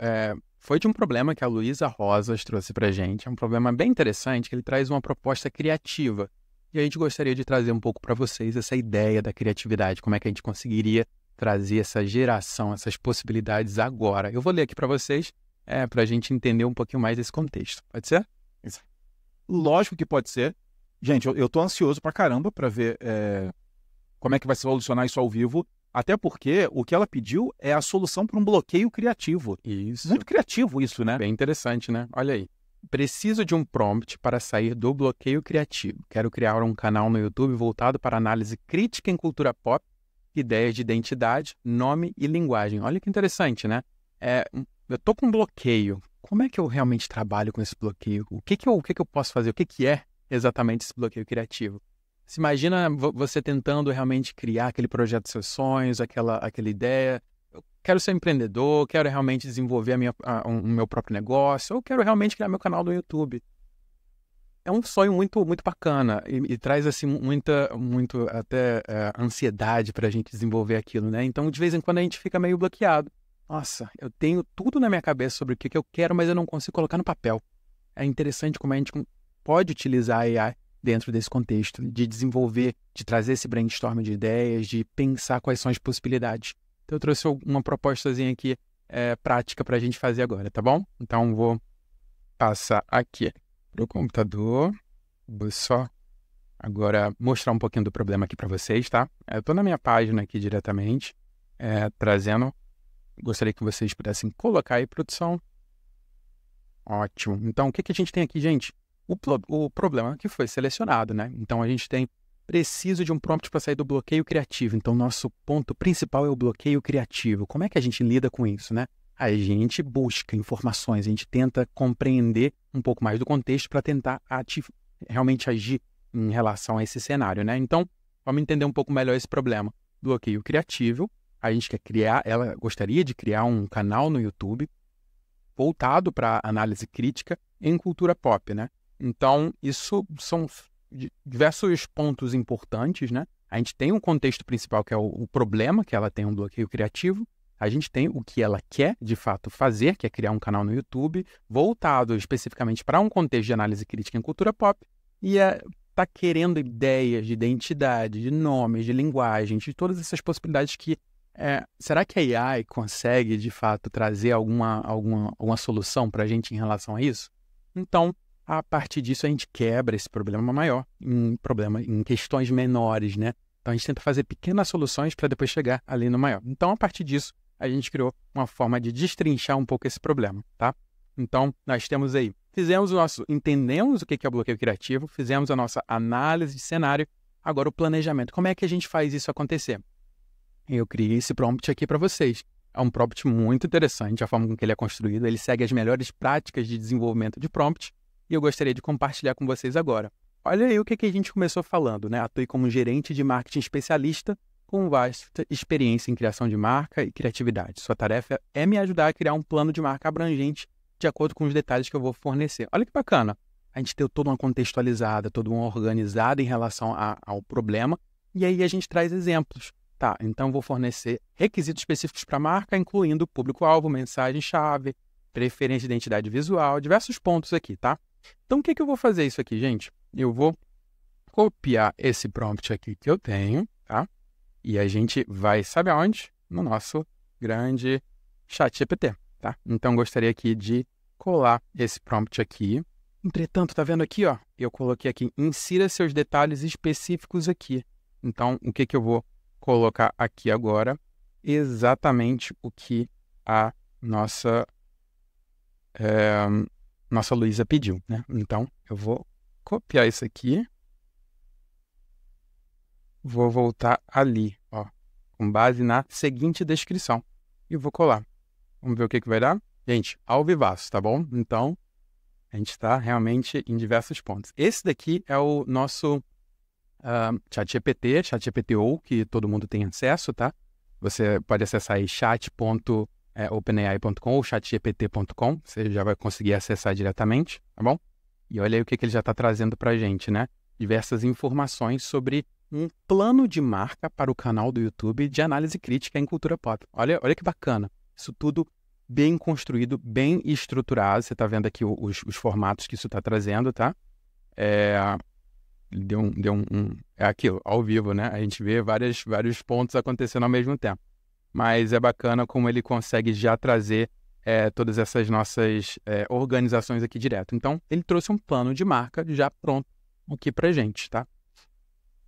é, foi de um problema que a Luísa Rosas trouxe para gente. É um problema bem interessante, que ele traz uma proposta criativa. E a gente gostaria de trazer um pouco para vocês essa ideia da criatividade, como é que a gente conseguiria trazer essa geração, essas possibilidades agora. Eu vou ler aqui para vocês, é, para a gente entender um pouquinho mais desse contexto. Pode ser? Lógico que pode ser. Gente, eu, estou tô ansioso para caramba para ver é, como é que vai se solucionar isso ao vivo. Até porque o que ela pediu é a solução para um bloqueio criativo. Isso. Muito criativo isso, né? Bem interessante, né? Olha aí. Preciso de um prompt para sair do bloqueio criativo. Quero criar um canal no YouTube voltado para análise crítica em cultura pop, ideias de identidade, nome e linguagem. Olha que interessante, né? É, eu tô com um bloqueio. Como é que eu realmente trabalho com esse bloqueio? O que que eu, o que que eu posso fazer? O que que é exatamente esse bloqueio criativo? Se imagina você tentando realmente criar aquele projeto dos seus sonhos, aquela, aquela ideia. Eu quero ser empreendedor, quero realmente desenvolver a minha, a, um, o meu próprio negócio, ou quero realmente criar meu canal no YouTube. É um sonho muito muito bacana e, e traz assim muita muito até é, ansiedade para a gente desenvolver aquilo, né? Então de vez em quando a gente fica meio bloqueado. Nossa, eu tenho tudo na minha cabeça sobre o que eu quero, mas eu não consigo colocar no papel. É interessante como a gente pode utilizar a AI dentro desse contexto, de desenvolver, de trazer esse brainstorm de ideias, de pensar quais são as possibilidades. Então, eu trouxe uma propostazinha aqui é, prática para a gente fazer agora, tá bom? Então, vou passar aqui para o computador. Vou só agora mostrar um pouquinho do problema aqui para vocês, tá? É, eu estou na minha página aqui diretamente, é, trazendo. Gostaria que vocês pudessem colocar aí, produção. Ótimo. Então, o que, que a gente tem aqui, gente? o, o problema que foi selecionado, né? Então a gente tem preciso de um prompt para sair do bloqueio criativo. Então nosso ponto principal é o bloqueio criativo. Como é que a gente lida com isso, né? A gente busca informações, a gente tenta compreender um pouco mais do contexto para tentar realmente agir em relação a esse cenário, né? Então, vamos entender um pouco melhor esse problema. Bloqueio criativo, a gente quer criar, ela gostaria de criar um canal no YouTube voltado para análise crítica em cultura pop, né? Então, isso são diversos pontos importantes, né? A gente tem um contexto principal, que é o, problema que ela tem um bloqueio criativo, a gente tem o que ela quer de fato fazer, que é criar um canal no YouTube voltado especificamente para um contexto de análise crítica em cultura pop, e é, tá querendo ideias de identidade, de nomes, de linguagem, de todas essas possibilidades que. É, será que a AI consegue de fato trazer alguma, alguma, alguma solução para a gente em relação a isso? Então, a partir disso, a gente quebra esse problema maior em, problema, em questões menores, né? Então, a gente tenta fazer pequenas soluções para depois chegar ali no maior. Então, a partir disso, a gente criou uma forma de destrinchar um pouco esse problema, tá? Então, nós temos aí, fizemos o nosso, entendemos o que é o bloqueio criativo, fizemos a nossa análise de cenário, agora o planejamento. Como é que a gente faz isso acontecer? Eu criei esse prompt aqui para vocês. É um prompt muito interessante, a forma com que ele é construído. Ele segue as melhores práticas de desenvolvimento de prompt e eu gostaria de compartilhar com vocês agora. Olha aí o que, que a gente começou falando, né? Atuei como gerente de marketing especialista com vasta experiência em criação de marca e criatividade. Sua tarefa é me ajudar a criar um plano de marca abrangente de acordo com os detalhes que eu vou fornecer. Olha que bacana! A gente deu toda uma contextualizada, toda uma organizada em relação a, ao problema, e aí a gente traz exemplos. Tá, então vou fornecer requisitos específicos para a marca, incluindo público-alvo, mensagem-chave, preferência de identidade visual, diversos pontos aqui, tá? Então, o que, que eu vou fazer isso aqui, gente? Eu vou copiar esse prompt aqui que eu tenho, tá? E a gente vai, sabe aonde? No nosso grande chat GPT, tá? Então, gostaria aqui de colar esse prompt aqui. Entretanto, tá vendo aqui, ó? Eu coloquei aqui, insira seus detalhes específicos aqui. Então, o que, que eu vou colocar aqui agora? Exatamente o que a nossa é, nossa Luísa pediu, né? Então, eu vou copiar isso aqui. Vou voltar ali, ó, com base na seguinte descrição. E vou colar. Vamos ver o que, que vai dar? Gente, ao vivaço, tá bom? Então, a gente está realmente em diversos pontos. Esse daqui é o nosso uh, ChatGPT, ChatGPTO, que todo mundo tem acesso, tá? Você pode acessar aí chat.com é openai.com ou chatgpt.com, você já vai conseguir acessar diretamente, tá bom? E olha aí o que, que ele já está trazendo para a gente, né? Diversas informações sobre um plano de marca para o canal do YouTube de análise crítica em cultura pop. Olha, olha que bacana. Isso tudo bem construído, bem estruturado. Você está vendo aqui os, os, formatos que isso está trazendo, tá? É, deu um, deu um, um, é aquilo, ao vivo, né? A gente vê várias, vários pontos acontecendo ao mesmo tempo mas é bacana como ele consegue já trazer é, todas essas nossas é, organizações aqui direto. Então, ele trouxe um plano de marca já pronto aqui para gente, tá?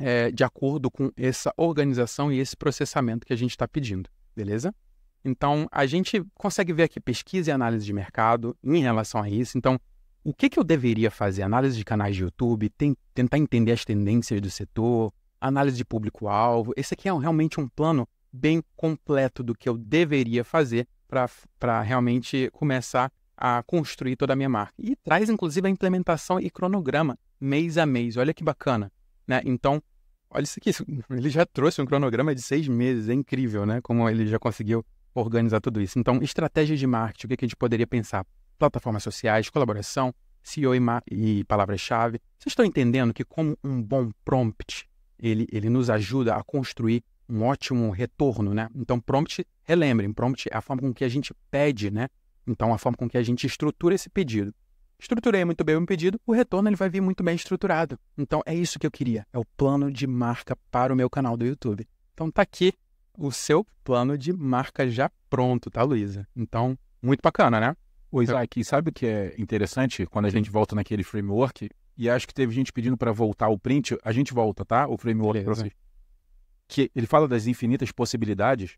É, de acordo com essa organização e esse processamento que a gente está pedindo, beleza? Então, a gente consegue ver aqui pesquisa e análise de mercado em relação a isso. Então, o que, que eu deveria fazer? Análise de canais de YouTube, tem, tentar entender as tendências do setor, análise de público-alvo. Esse aqui é realmente um plano bem completo do que eu deveria fazer para realmente começar a construir toda a minha marca. E traz, inclusive, a implementação e cronograma mês a mês. Olha que bacana. Né? Então, olha isso aqui. Ele já trouxe um cronograma de seis meses. É incrível, né? Como ele já conseguiu organizar tudo isso. Então, estratégias de marketing, o que a gente poderia pensar? Plataformas sociais, colaboração, CEO e, e palavra-chave. Vocês estão entendendo que como um bom prompt, ele, ele nos ajuda a construir um ótimo retorno, né? Então, prompt, relembrem, prompt é a forma com que a gente pede, né? Então, a forma com que a gente estrutura esse pedido. Estruturei muito bem o meu pedido, o retorno ele vai vir muito bem estruturado. Então, é isso que eu queria, é o plano de marca para o meu canal do YouTube. Então, tá aqui o seu plano de marca já pronto, tá, Luísa? Então, muito bacana, né? O Isaac, sabe o que é interessante quando a gente volta naquele framework? E acho que teve gente pedindo para voltar o print. A gente volta, tá? O framework para vocês que ele fala das infinitas possibilidades,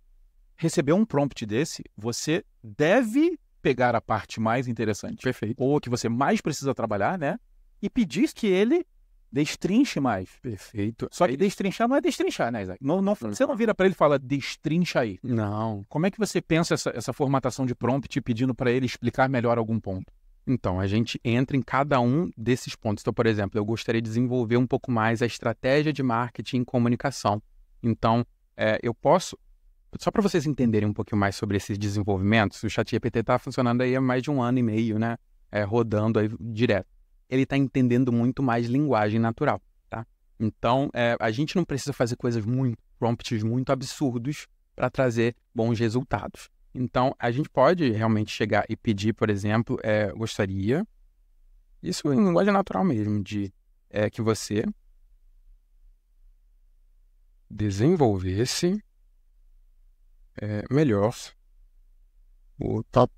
Receber um prompt desse, você deve pegar a parte mais interessante. Perfeito. Ou que você mais precisa trabalhar, né? E pedir que ele destrinche mais. Perfeito. Só que destrinchar não é destrinchar, né, Isaac? Não, não, você não vira para ele e fala, destrincha aí. Não. Como é que você pensa essa, essa formatação de prompt pedindo para ele explicar melhor algum ponto? Então, a gente entra em cada um desses pontos. Então, por exemplo, eu gostaria de desenvolver um pouco mais a estratégia de marketing e comunicação. Então, é, eu posso. Só para vocês entenderem um pouquinho mais sobre esses desenvolvimentos, o ChatGPT está funcionando aí há mais de um ano e meio, né? É, rodando aí direto. Ele está entendendo muito mais linguagem natural, tá? Então, é, a gente não precisa fazer coisas muito, prompts muito absurdos para trazer bons resultados. Então, a gente pode realmente chegar e pedir, por exemplo, é, gostaria, isso em linguagem natural mesmo, de é, que você desenvolvesse é, melhor o top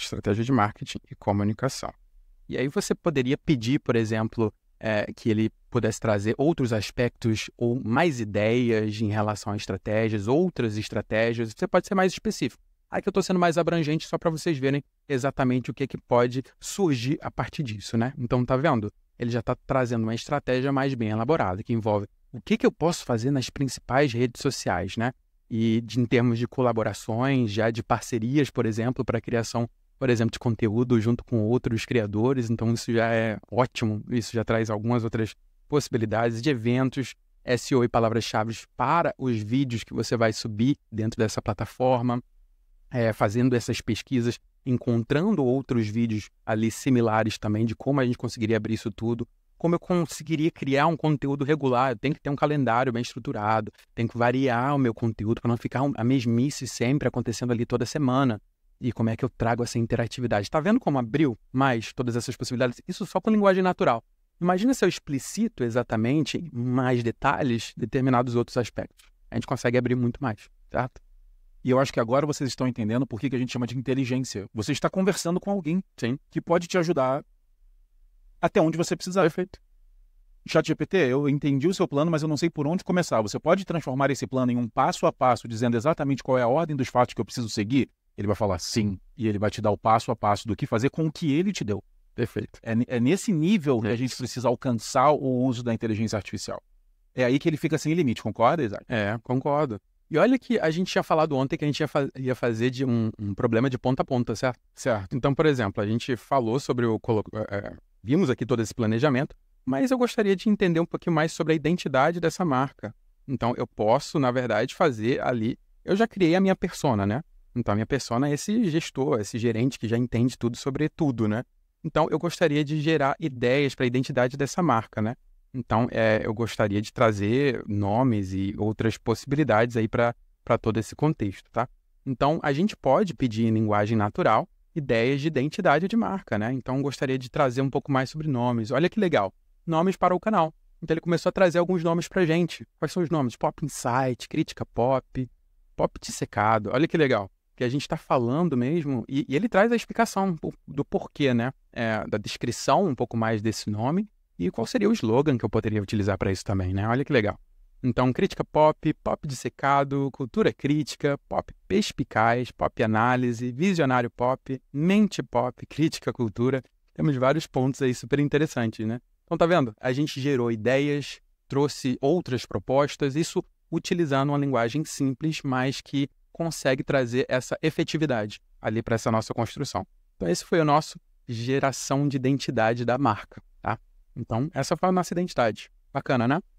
estratégia de marketing e comunicação. E aí você poderia pedir, por exemplo, é, que ele pudesse trazer outros aspectos ou mais ideias em relação a estratégias, outras estratégias. Você pode ser mais específico. Aqui eu estou sendo mais abrangente só para vocês verem exatamente o que, que pode surgir a partir disso, né? Então, tá vendo? ele já está trazendo uma estratégia mais bem elaborada, que envolve o que, que eu posso fazer nas principais redes sociais, né? E de, em termos de colaborações, já de parcerias, por exemplo, para a criação, por exemplo, de conteúdo junto com outros criadores. Então, isso já é ótimo, isso já traz algumas outras possibilidades de eventos, SEO e palavras-chave para os vídeos que você vai subir dentro dessa plataforma, é, fazendo essas pesquisas encontrando outros vídeos ali similares também de como a gente conseguiria abrir isso tudo, como eu conseguiria criar um conteúdo regular. Eu tenho que ter um calendário bem estruturado, tenho que variar o meu conteúdo para não ficar a mesmice sempre acontecendo ali toda semana. E como é que eu trago essa interatividade? Está vendo como abriu mais todas essas possibilidades? Isso só com linguagem natural. Imagina se eu explicito exatamente mais detalhes determinados outros aspectos. A gente consegue abrir muito mais, certo? E eu acho que agora vocês estão entendendo por que, que a gente chama de inteligência. Você está conversando com alguém Sim. que pode te ajudar até onde você precisar. Perfeito. Chat GPT, eu entendi o seu plano, mas eu não sei por onde começar. Você pode transformar esse plano em um passo a passo, dizendo exatamente qual é a ordem dos fatos que eu preciso seguir? Ele vai falar sim, e ele vai te dar o passo a passo do que fazer com o que ele te deu. Perfeito. É, é nesse nível é. que a gente precisa alcançar o uso da inteligência artificial. É aí que ele fica sem limite, concorda, Isaac? É, concordo. E olha que a gente tinha falado ontem que a gente ia, fa ia fazer de um, um, problema de ponta a ponta, certo? Certo. Então, por exemplo, a gente falou sobre o. É, vimos aqui todo esse planejamento, mas eu gostaria de entender um pouquinho mais sobre a identidade dessa marca. Então, eu posso, na verdade, fazer ali. Eu já criei a minha persona, né? Então, a minha persona é esse gestor, esse gerente que já entende tudo sobre tudo, né? Então, eu gostaria de gerar ideias para a identidade dessa marca, né? Então, é, eu gostaria de trazer nomes e outras possibilidades aí para todo esse contexto, tá? Então, a gente pode pedir em linguagem natural ideias de identidade de marca, né? Então, gostaria de trazer um pouco mais sobre nomes. Olha que legal, nomes para o canal. Então, ele começou a trazer alguns nomes para gente. Quais são os nomes? Pop Insight, Crítica Pop, Pop Dissecado. Olha que legal, que a gente está falando mesmo. E, e, ele traz a explicação do porquê, né? É, da descrição um pouco mais desse nome e qual seria o slogan que eu poderia utilizar para isso também, né? Olha que legal. Então, crítica pop, pop dissecado, cultura crítica, pop perspicaz, pop análise, visionário pop, mente pop, crítica cultura. Temos vários pontos aí super interessantes, né? Então, tá vendo? A gente gerou ideias, trouxe outras propostas, isso utilizando uma linguagem simples, mas que consegue trazer essa efetividade ali para essa nossa construção. Então, esse foi o nosso geração de identidade da marca. Então, essa foi a nossa identidade. Bacana, né?